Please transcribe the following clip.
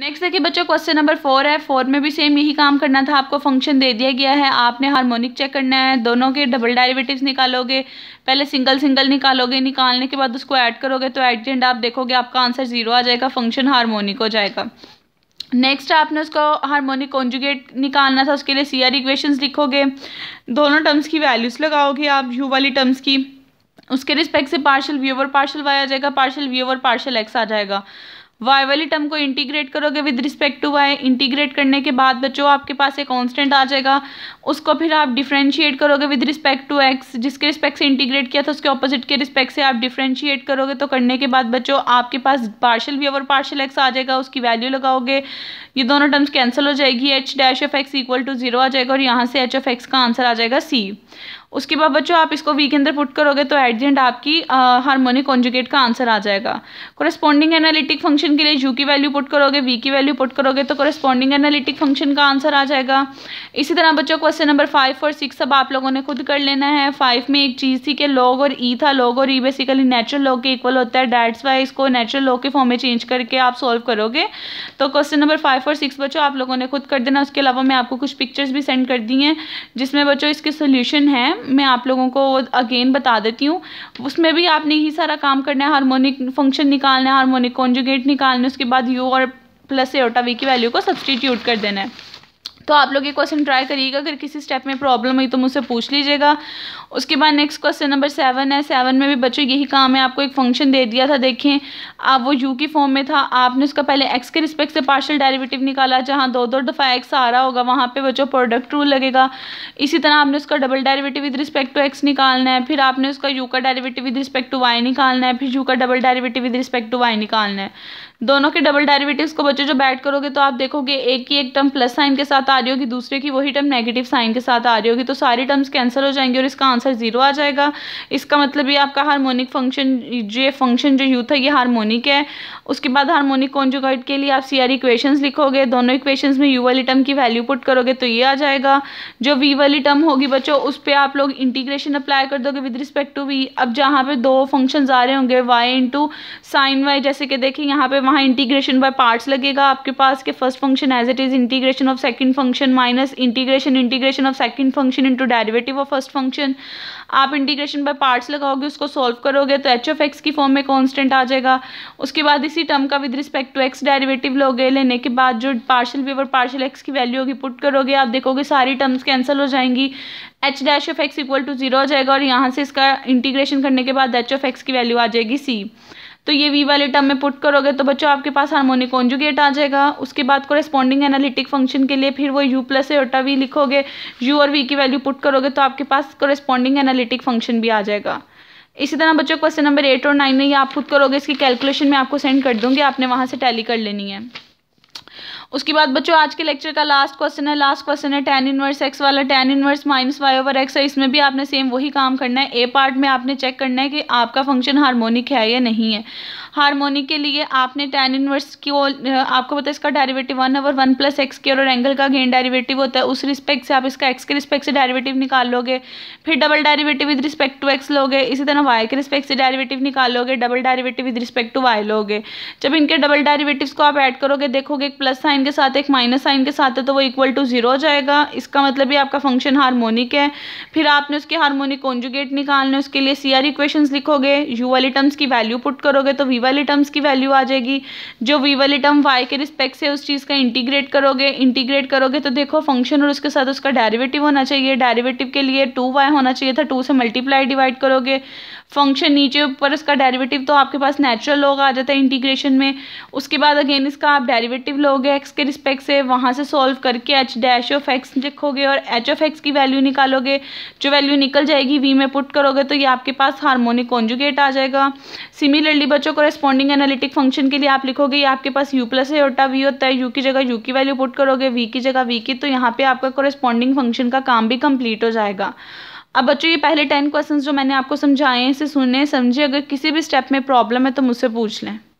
next देखिए बच्चों question number four है फोर में भी सेम यही काम करना था आपको फंक्शन दे दिया गया है आपने हार्मोनिक चेक करना है दोनों के डबल डेरिवेटिव्स निकालोगे पहले सिंगल सिंगल निकालोगे निकालने के बाद उसको ऐड करोगे तो एट एंड आप देखोगे आपका आंसर जीरो आ जाएगा फंक्शन हारमोनिक हो जाएगा नेक्स्ट आपने उसको हारमोनिक कॉन्जुगेट निकालना था उसके लिए सी आर लिखोगे दोनों टर्म्स की वैल्यूज़ लगाओगे आप यू वाली टर्म्स की उसके रिस्पेक्ट से पार्शल व्यू और पार्शल वाई आ जाएगा पार्शल व्यू और पार्शल एक्स आ जाएगा वाई वाली टर्म को इंटीग्रेट करोगे with respect to y integrate करने के बाद बच्चों आपके पास एक कांस्टेंट आ जाएगा उसको फिर आप डिफ्रेंशिएट करोगे विद रिस्पेक्ट टू एक्स जिसके रिस्पेक्ट से इंटीग्रेट किया था उसके ऑपोजिट के रिस्पेक्ट से आप डिफ्रेंशिएट करोगे तो करने के बाद बच्चों आपके पास partial v over partial x आ जाएगा उसकी वैल्यू लगाओगे ये दोनों टर्म्स कैंसिल हो जाएगी h dash of x equal to zero आ जाएगा और यहाँ से एच ऑफ एक्स का आंसर आ जाएगा सी उसके बाद बच्चों आप इसको वी के अंदर पुट करोगे तो एडजेंट आपकी हारमोनिक कॉन्जुगेट का आंसर आ जाएगा कोरेस्पॉन्डिंग एनालिटिक फंक्शन के लिए यू की वैल्यू पुट करोगे वी की वैल्यू पुट करोगे तो कॉरेस्पॉन्डिंग एनालिटिक फंक्शन का आंसर आ जाएगा इसी तरह बच्चों क्वेश्चन नंबर फाइव और सिक्स अब आप लोगों ने खुद कर लेना है फाइव में एक चीज़ थी कि लॉग और ई e था लॉग और ई बेसिकली नेचुरल लॉग के इक्वल होता है डैट्स वाई इसको नेचुरल लॉग के फॉर्म में चेंज करके आप सॉल्व करोगे तो क्वेश्चन नंबर फाइव और सिक्स बच्चों आप लोगों ने खुद कर देना उसके अलावा मैं आपको कुछ पिक्चर्स भी सेंड कर दी हैं जिसमें बच्चों इसके सोल्यूशन हैं मैं आप लोगों को अगेन बता देती हूँ उसमें भी आपने ही सारा काम करना है हारमोनिक फंक्शन निकालना है हारमोनिक कॉन्जुगेट निकालना है उसके बाद यू और प्लस एटा वी की वैल्यू को सब्सटीट्यूट कर देना है तो आप लोग ये क्वेश्चन ट्राई करिएगा अगर किसी स्टेप में प्रॉब्लम हुई तो मुझसे पूछ लीजिएगा उसके बाद नेक्स्ट क्वेश्चन नंबर सेवन है सेवन में भी बच्चों यही काम है आपको एक फंक्शन दे दिया था देखें आप वो यू की फॉर्म में था आपने उसका पहले एक्स के रिस्पेक्ट से पार्शल डेरिवेटिव निकाला जहाँ दो दो दफ़ा एक्स आ रहा होगा वहाँ पर बच्चों प्रोडक्ट रूल लगेगा इसी तरह आपने उसका double derivative with respect to x निकालना है फिर आपने उसका यू का derivative with respect to y निकालना है फिर यू का double derivative with respect to y निकालना है दोनों के डबल डायरेवेटिव को बच्चों जो बैट करोगे तो आप देखोगे एक ही एक टर्म प्लस साइन के साथ आ रही होगी दूसरे की वही टर्म नेगेटिव साइन के साथ आ रही होगी तो सारी टर्म्स कैंसिल हो जाएंगी और इसका आंसर ज़ीरो आ जाएगा इसका मतलब ये आपका हारमोनिक फंक्शन ये फंक्शन जो यूथ है ये हारमोनिक है उसके बाद हारमोनिक कॉन्जुगेट के लिए आप सी आर इक्वेशंस लिखोगे दोनों इक्वेशन में यू वाली टर्म की वैल्यू पुट करोगे तो ये आ जाएगा जो वी वाली टर्म होगी बच्चों उस पर आप लोग इंटीग्रेशन अप्लाई कर दोगे विद रिस्पेक्ट टू वी अब जहाँ पर दो फंक्शन आ रहे होंगे वाई इंटू साइन वाई जैसे कि देखिए यहाँ पर वहाँ इंटीग्रेशन बाय पार्ट्स लगेगा आपके पास के first function as it is integration of second function minus integration integration of second function into derivative of first function आप इंटीग्रेशन बाय पार्ट्स लगाओगे उसको सॉल्व करोगे तो एच ऑफ एक्स की फॉर्म में कांस्टेंट आ जाएगा उसके बाद इसी टर्म का with respect to x derivative लोगे लेने के बाद जो पार्शल और पार्शल एक्स की वैल्यू होगी पुट करोगे आप देखोगे सारी टर्म्स कैंसिल हो जाएंगी h dash of x equal to zero हो जाएगा और यहाँ से इसका इंटीग्रेशन करने के बाद एच ऑफ एक्स की वैल्यू आ जाएगी सी तो ये वी वाले टर्म में पुट करोगे तो बच्चों आपके पास हारमोनिक कॉन्जुगेट आ जाएगा उसके बाद कोरेस्पॉन्डिंग एनालिटिक फंक्शन के लिए फिर वो यू प्लस एटा वी लिखोगे यू और वी की वैल्यू पुट करोगे तो आपके पास कोरेस्पॉन्डिंग एनालिटिक फंक्शन भी आ जाएगा इसी तरह बच्चों क्वेश्चन नंबर एट और नाइन में ये आप खुद करोगे इसकी कैलकुलेशन में आपको सेंड कर दूंगी आपने वहाँ से टैली कर लेनी है उसके बाद बच्चों आज के लेक्चर का लास्ट क्वेश्चन है लास्ट क्वेश्चन है टेन इनवर्स एक्स वाला tan inverse minus y over x है इसमें भी आपने सेम वही काम करना है ए पार्ट में आपने चेक करना है कि आपका फंक्शन हारमोनिक है या नहीं है हारमोनिक के लिए आपने टेन इनवर्स की आपको पता है इसका derivative one over one plus x के और एंगल का गेन डायरेवेटिव होता है उस रिस्पेक्ट से आप इसका एक्स के रिस्पेक्ट से डायरेवेटिव निकाल लोगे फिर double derivative with respect to x लोगे इसी तरह वाई के रिस्पेक्ट से डायरेवेटिव निकालोगे double derivative with respect to y लोगे जब इनके डबल डायरेवेटिव को आप ऐड करोगे देखोगे एक प्लस प्लस साइन के साथ एक माइनस साइन के साथ है तो वो इक्वल टू ज़ीरो हो जाएगा इसका मतलब ये आपका फंक्शन हार्मोनिक है फिर आपने उसके हार्मोनिक कॉन्जुगेट निकालने उसके लिए सी आर इक्वेशंस लिखोगे यू वाली टर्म्स की वैल्यू पुट करोगे तो वी वाली टर्म्स की वैल्यू आ जाएगी जो वी वाली टर्म वाई के रिस्पेक्ट से उस चीज़ का इंटीग्रेट करोगे इंटीग्रेट करोगे तो देखो फंक्शन और उसके साथ उसका डायरेवेटिव होना चाहिए डायरेवेटिव के लिए टू वाई होना चाहिए था टू से मल्टीप्लाई डिवाइड करोगे फंक्शन नीचे ऊपर इसका डेरिवेटिव तो आपके पास नेचुरल होगा आ जाता है इंटीग्रेशन में उसके बाद अगेन इसका आप डेरिवेटिव लो करोगे एक्स के रिस्पेक्ट से वहाँ से सॉल्व करके एच डैश ऑफ एक्स लिखोगे और एच ऑफ एक्स की वैल्यू निकालोगे जो वैल्यू निकल जाएगी वी में पुट करोगे तो ये आपके पास हार्मोनिक कॉन्जुगेट आ जाएगा सिमिलरली बच्चों कोरेस्पॉन्डिंग एनालिटिक फंक्शन के लिए आप लिखोगे ये आपके पास यू प्लस एटा वी होता है यू की जगह यू की वैल्यू पुट करोगे वी की जगह वी की तो यहाँ पर आपका कोरेस्पॉन्डिंग फंक्शन का काम भी कम्प्लीट हो जाएगा अब बच्चों ये पहले टेन क्वेश्चंस जो मैंने आपको समझाए हैं इसे सुने समझे अगर किसी भी स्टेप में प्रॉब्लम है तो मुझसे पूछ लें